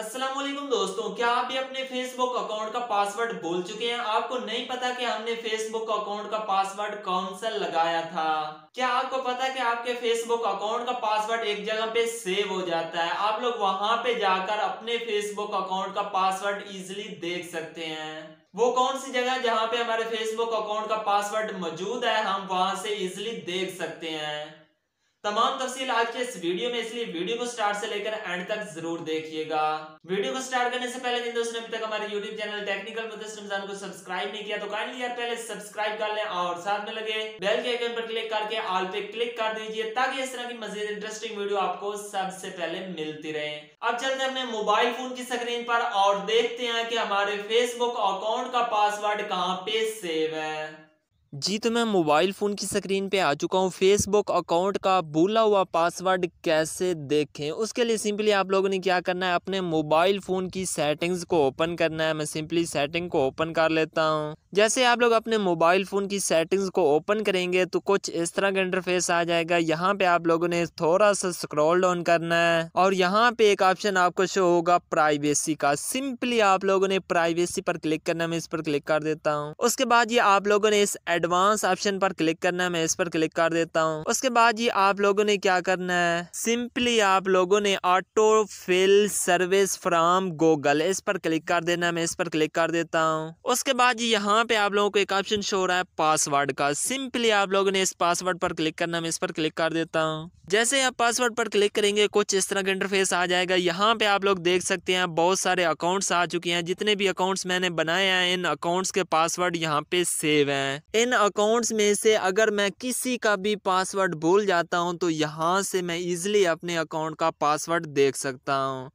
अस्सलाम वालेकुम दोस्तों क्या आप भी अपने फेसबुक अकाउंट का पासवर्ड भूल चुके हैं आपको नहीं पता कि हमने फेसबुक अकाउंट का पासवर्ड कौन सा लगाया था क्या आपको पता है कि आपके फेसबुक अकाउंट का पासवर्ड एक जगह पे सेव हो जाता है आप लोग वहां पे जाकर अपने फेसबुक अकाउंट का पासवर्ड इजिली देख सकते हैं वो कौन सी जगह जहाँ पे हमारे फेसबुक अकाउंट का पासवर्ड मौजूद है हम वहां से इजिली देख सकते हैं तमाम तफसील आज के इस वीडियो में इसलिए वीडियो को स्टार्ट से लेकर एंड तक जरूर देखिएगा वीडियो को स्टार्ट करने से पहले जिन दोस्तों ने अभी तक हमारे यूट्यूब चैनल टेक्निकल रमजान को सब्सक्राइब नहीं किया तो काइंडली यार पहले सब्सक्राइब कर लें और साथ में लगे बेल के आइकन पर क्लिक करके ऑल पे क्लिक कर दीजिए ताकि इस तरह की मजीद इंटरेस्टिंग वीडियो आपको सबसे पहले मिलती रहे अब चलते हैं अपने मोबाइल फोन की स्क्रीन पर और देखते हैं कि हमारे फेसबुक अकाउंट का पासवर्ड कहाँ पे सेव है जी तो मैं मोबाइल फ़ोन की स्क्रीन पे आ चुका हूँ फेसबुक अकाउंट का भूला हुआ पासवर्ड कैसे देखें उसके लिए सिंपली आप लोगों ने क्या करना है अपने मोबाइल फ़ोन की सेटिंग्स को ओपन करना है मैं सिंपली सेटिंग को ओपन कर लेता हूँ जैसे आप लोग अपने मोबाइल फ़ोन की सेटिंग्स को ओपन करेंगे तो कुछ इस तरह का इंटरफेस आ जाएगा यहाँ पे आप लोगों ने थोड़ा सा स्क्रॉल डाउन करना है और यहाँ पे एक ऑप्शन आपको शो होगा प्राइवेसी का सिंपली आप लोगों ने प्राइवेसी पर क्लिक करना मैं इस पर क्लिक कर देता हूँ उसके बाद ये आप लोगों ने इस एडवांस ऑप्शन पर क्लिक करना है मैं इस पर क्लिक कर देता हूँ उसके बाद ये आप लोगों ने क्या करना है सिंपली आप लोगों ने auto fill service from Google इस पर क्लिक कर देना है मैं इस पर क्लिक कर देता हूँ उसके बाद यहाँ पे आप लोगों को एक ऑप्शन शो हो रहा है पासवर्ड का सिंपली आप लोगों ने इस पासवर्ड पर क्लिक करना मैं इस पर क्लिक कर देता हूँ जैसे आप पासवर्ड पर क्लिक करेंगे कुछ इस तरह का इंटरफेस आ जाएगा यहाँ पे आप लोग देख सकते हैं बहुत सारे अकाउंट्स आ चुके हैं जितने भी अकाउंट्स मैंने बनाए हैं इन अकाउंट्स के पासवर्ड यहाँ पे सेव हैं इन इन अकाउंट्स में से अगर मैं किसी का भी पासवर्ड भूल जाता हूँ तो यहाँ से मैं ईज़िली अपने अकाउंट का पासवर्ड देख सकता हूँ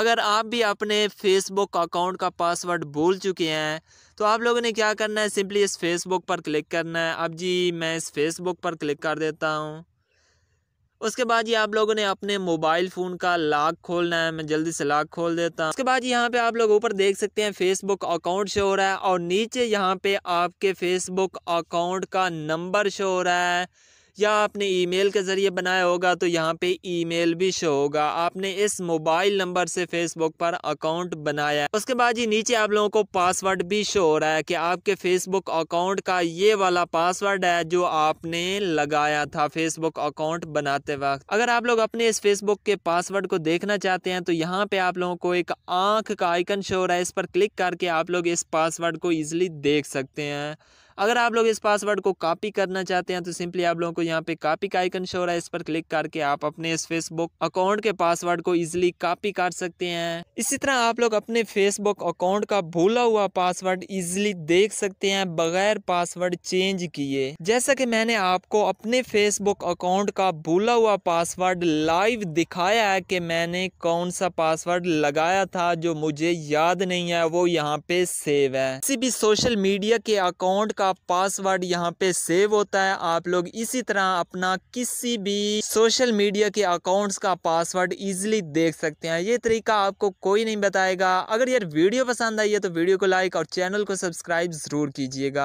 अगर आप भी अपने फेसबुक अकाउंट का पासवर्ड भूल चुके हैं तो आप लोगों ने क्या करना है सिंपली इस फेसबुक पर क्लिक करना है अब जी मैं इस फेसबुक पर क्लिक कर देता हूँ उसके बाद ये आप लोगों ने अपने मोबाइल फ़ोन का लॉक खोलना है मैं जल्दी से लॉक खोल देता हूँ उसके बाद यहाँ पे आप लोग ऊपर देख सकते हैं फेसबुक अकाउंट शो हो रहा है और नीचे यहाँ पे आपके फेसबुक अकाउंट का नंबर शो हो रहा है या आपने ईमेल के ज़रिए बनाया होगा तो यहाँ पे ईमेल भी शो होगा आपने इस मोबाइल नंबर से फेसबुक पर अकाउंट बनाया है उसके बाद ये नीचे आप लोगों को पासवर्ड भी शो हो रहा है कि आपके फेसबुक अकाउंट का ये वाला पासवर्ड है जो आपने लगाया था फेसबुक अकाउंट बनाते वक्त अगर आप लोग अपने इस फेसबुक के पासवर्ड को देखना चाहते हैं तो यहाँ पे आप लोगों को एक आंख का आइकन शो हो रहा है इस पर क्लिक करके आप लोग इस पासवर्ड को ईजिली देख सकते हैं अगर आप लोग इस पासवर्ड को कॉपी करना चाहते हैं तो सिंपली आप लोगों को यहाँ पे कॉपी का आइकन शो रहा है इस पर क्लिक करके आप अपने इस फेसबुक अकाउंट के पासवर्ड को इजिली कॉपी कर सकते हैं इसी तरह आप लोग अपने फेसबुक अकाउंट का भूला हुआ पासवर्ड इजिली देख सकते हैं बगैर पासवर्ड चेंज किए जैसा की मैंने आपको अपने फेसबुक अकाउंट का भूला हुआ पासवर्ड लाइव दिखाया है की मैंने कौन सा पासवर्ड लगाया था जो मुझे याद नहीं है वो यहाँ पे सेव है किसी भी सोशल मीडिया के अकाउंट का आपका पासवर्ड यहाँ पे सेव होता है आप लोग इसी तरह अपना किसी भी सोशल मीडिया के अकाउंट्स का पासवर्ड इजीली देख सकते हैं ये तरीका आपको कोई नहीं बताएगा अगर यार वीडियो पसंद आई है तो वीडियो को लाइक और चैनल को सब्सक्राइब ज़रूर कीजिएगा